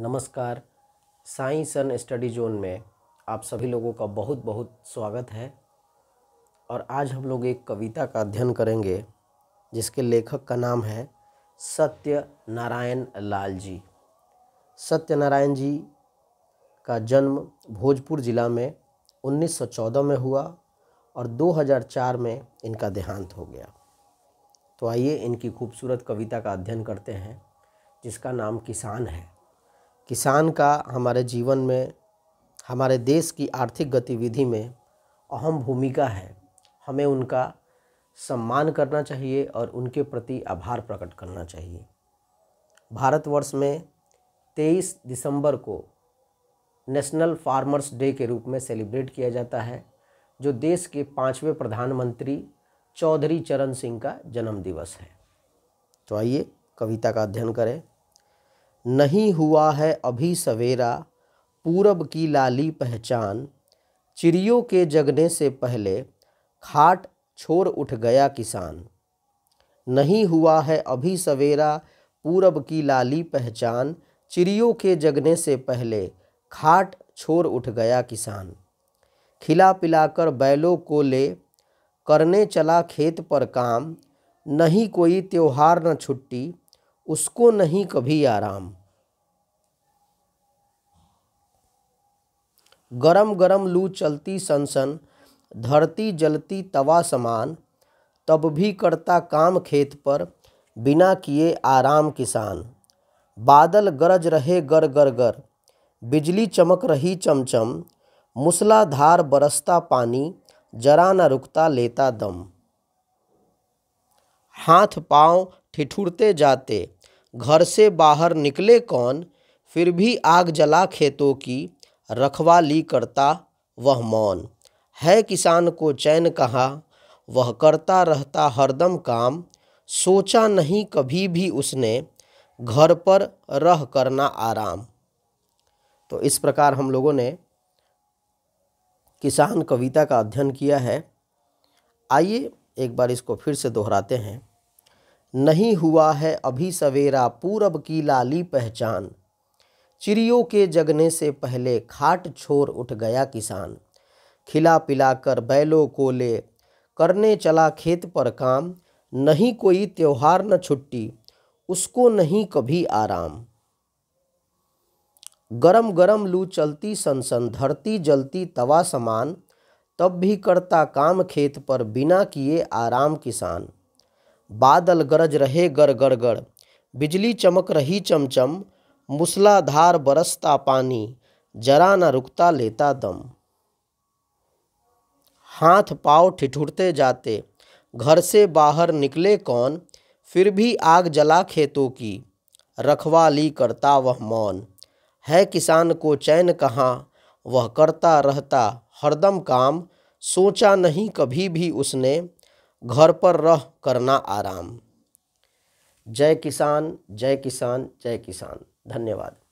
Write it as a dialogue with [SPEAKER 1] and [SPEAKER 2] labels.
[SPEAKER 1] नमस्कार science and study zone में आप सभी लोगों का बहुत बहुत स्वागत है और आज हम लोग एक कविता का अध्ययन करेंगे जिसके लेखक का नाम है सत्य नारायण लाल जी सत्य नारायण जी का जन्म भोजपुर ज़िला में 1914 में हुआ और 2004 में इनका देहांत हो गया तो आइए इनकी खूबसूरत कविता का अध्ययन करते हैं जिसका नाम किसान है किसान का हमारे जीवन में हमारे देश की आर्थिक गतिविधि में अहम भूमिका है हमें उनका सम्मान करना चाहिए और उनके प्रति आभार प्रकट करना चाहिए भारतवर्ष में 23 दिसंबर को नेशनल फार्मर्स डे के रूप में सेलिब्रेट किया जाता है जो देश के पाँचवें प्रधानमंत्री चौधरी चरण सिंह का जन्मदिवस है तो आइए कविता का अध्ययन करें नहीं हुआ है अभी सवेरा पूरब की लाली पहचान चिड़ियों के जगने से पहले खाट छोड़ उठ गया किसान नहीं हुआ है अभी सवेरा पूरब की लाली पहचान चिड़ियों के जगने से पहले खाट छोड़ उठ गया किसान खिला पिलाकर बैलों को ले करने चला खेत पर काम नहीं कोई त्यौहार न छुट्टी उसको नहीं कभी आराम गरम गरम लू चलती सनसन धरती जलती तवा समान तब भी करता काम खेत पर बिना किए आराम किसान बादल गरज रहे गर गर गर बिजली चमक रही चमचम मूसलाधार बरसता पानी जरा न रुकता लेता दम हाथ पांव ठिठुरते जाते घर से बाहर निकले कौन फिर भी आग जला खेतों की रखवाली करता वह मौन है किसान को चैन कहाँ वह करता रहता हरदम काम सोचा नहीं कभी भी उसने घर पर रह करना आराम तो इस प्रकार हम लोगों ने किसान कविता का अध्ययन किया है आइए एक बार इसको फिर से दोहराते हैं नहीं हुआ है अभी सवेरा पूरब की लाली पहचान चिड़ियों के जगने से पहले खाट छोर उठ गया किसान खिला पिला कर बैलों को ले करने चला खेत पर काम नहीं कोई त्योहार न छुट्टी उसको नहीं कभी आराम गरम गरम लू चलती सनसन धरती जलती तवा समान तब भी करता काम खेत पर बिना किए आराम किसान बादल गरज रहे गर गर गर बिजली चमक रही चमचम मूसलाधार बरसता पानी जरा न रुकता लेता दम हाथ पाँव ठिठुरते जाते घर से बाहर निकले कौन फिर भी आग जला खेतों की रखवाली करता वह मौन है किसान को चैन कहाँ वह करता रहता हरदम काम सोचा नहीं कभी भी उसने घर पर रह करना आराम जय किसान जय किसान जय किसान धन्यवाद